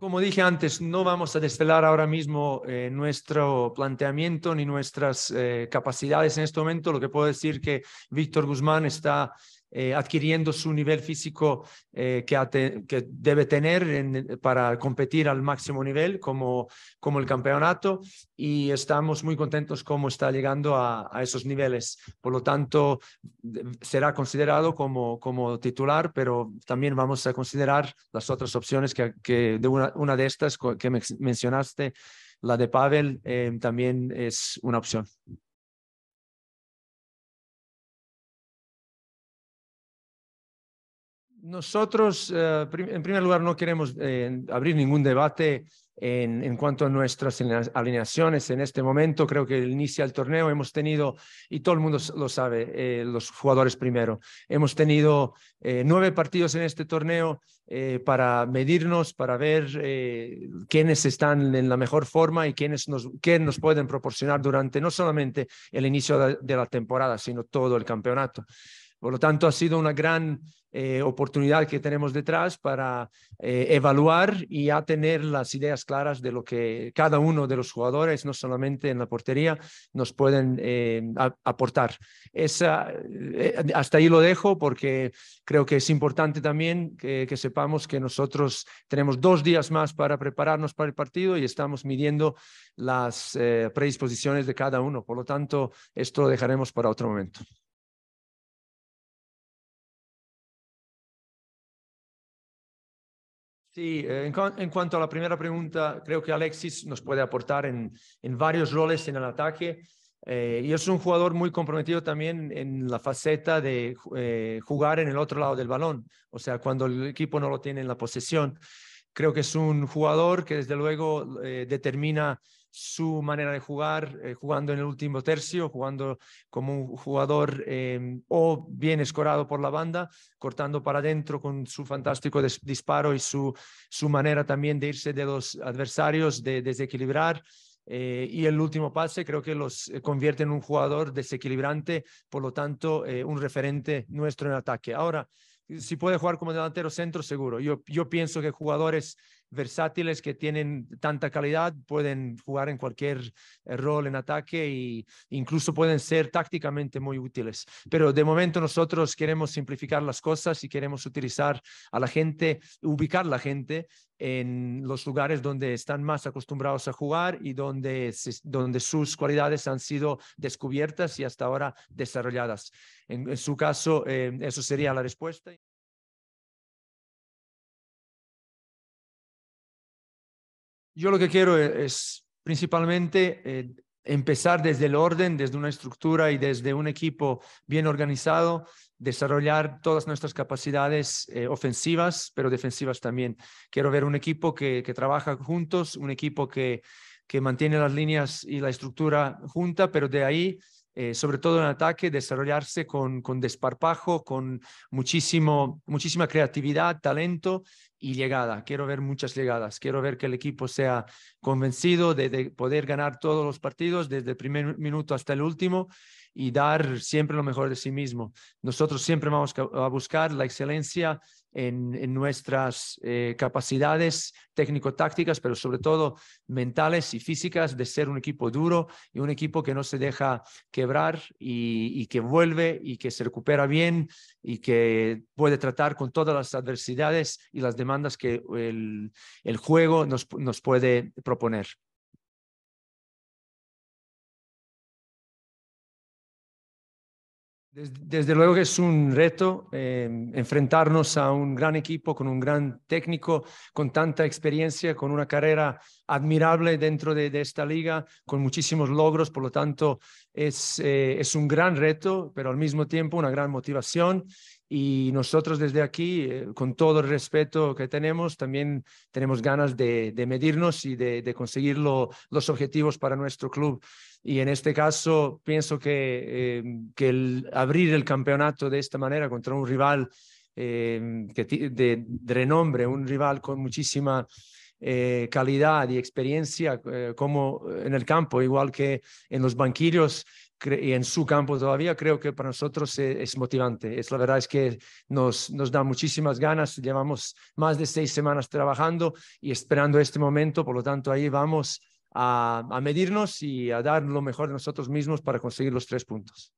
Como dije antes, no vamos a destelar ahora mismo eh, nuestro planteamiento ni nuestras eh, capacidades en este momento. Lo que puedo decir que Víctor Guzmán está eh, adquiriendo su nivel físico eh, que, debe tener para competir al máximo nivel como, el campeonato y estamos muy contentos cómo está llegando a, esos niveles. Por lo tanto, será considerado como, titular, pero también vamos a considerar las otras opciones que, de una, de estas que mencionaste, la de Pavel, eh, también es una opción. Nosotros, eh, en primer lugar, no queremos eh, abrir ningún debate en, cuanto a nuestras alineaciones en este momento. Creo que el inicio del torneo hemos tenido, y todo el mundo lo sabe, eh, los jugadores primero, hemos tenido nueve partidos en este torneo para medirnos, para ver quiénes están en la mejor forma y quiénes nos, quién nos pueden proporcionar durante no solamente el inicio de la temporada, sino todo el campeonato. Por lo tanto, ha sido una gran eh, oportunidad que tenemos detrás para eh, evaluar y ya tener las ideas claras de lo que cada uno de los jugadores, no solamente en la portería, nos pueden eh, aportar. Esa, hasta ahí lo dejo porque creo que es importante también que, que, sepamos que nosotros tenemos dos días más para prepararnos para el partido y estamos midiendo las predisposiciones de cada uno. Por lo tanto, esto lo dejaremos para otro momento. Sí, eh, en, cuanto a la primera pregunta, creo que Alexis nos puede aportar en, varios roles en el ataque. Eh, y es un jugador muy comprometido también en la faceta de eh, jugar en el otro lado del balón, o sea, cuando el equipo no lo tiene en la posesión. Creo que es un jugador que desde luego determina su manera de jugar, eh, jugando en el último tercio, jugando como un jugador eh, o bien escorado por la banda, cortando para adentro con su fantástico disparo y su, su manera también de irse de los adversarios, de desequilibrar. Eh, y el último pase creo que los convierte en un jugador desequilibrante, por lo tanto, un referente nuestro en ataque. Ahora, si puede jugar como delantero centro, seguro. yo pienso que jugadores versátiles que tienen tanta calidad, pueden jugar en cualquier eh, rol en ataque e incluso pueden ser tácticamente muy útiles. Pero de momento nosotros queremos simplificar las cosas y queremos utilizar a la gente, ubicar a la gente en los lugares donde están más acostumbrados a jugar y donde, donde sus cualidades han sido descubiertas y hasta ahora desarrolladas. En, su caso, eh, eso sería la respuesta. Yo lo que quiero eh, es, principalmente eh, empezar desde el orden, desde una estructura y desde un equipo bien organizado, desarrollar todas nuestras capacidades eh, ofensivas, pero defensivas también. Quiero ver un equipo que, que trabaja juntos, un equipo que, que mantiene las líneas y la estructura junta, pero de ahí eh, sobre todo en ataque, desarrollarse con, desparpajo, con muchísimo, muchísima creatividad, talento y llegada. Quiero ver muchas llegadas. Quiero ver que el equipo sea convencido de poder ganar todos los partidos desde el primer minuto hasta el último y dar siempre lo mejor de sí mismo. Nosotros siempre vamos a buscar la excelencia en, nuestras eh, capacidades técnico-tácticas, pero sobre todo mentales y físicas, de ser un equipo duro y un equipo que no se deja quebrar y, que vuelve y que se recupera bien y que puede tratar con todas las adversidades y las demandas que el, juego nos puede proponer. Desde, luego que es un reto em, enfrentarnos a un gran equipo con un gran técnico, con tanta experiencia, con una carrera admirable dentro de, esta liga, con muchísimos logros, por lo tanto es, eh, es un gran reto, pero al mismo tiempo una gran motivación. Y nosotros desde aquí, eh, con todo el respeto que tenemos, también tenemos ganas de, medirnos y de, conseguir los objetivos para nuestro club. Y en este caso, pienso que, eh, que abrir el campeonato de esta manera contra un rival que de, renombre, un rival con muchísima eh, calidad y experiencia eh, como eh, en el campo, igual que en los banquillos y en su campo todavía, creo que para nosotros es, es, motivante. Es, la verdad es que nos, nos da muchísimas ganas. Llevamos más de seis semanas trabajando y esperando este momento, por lo tanto ahí vamos a, a medirnos y a dar lo mejor de nosotros mismos para conseguir los tres puntos.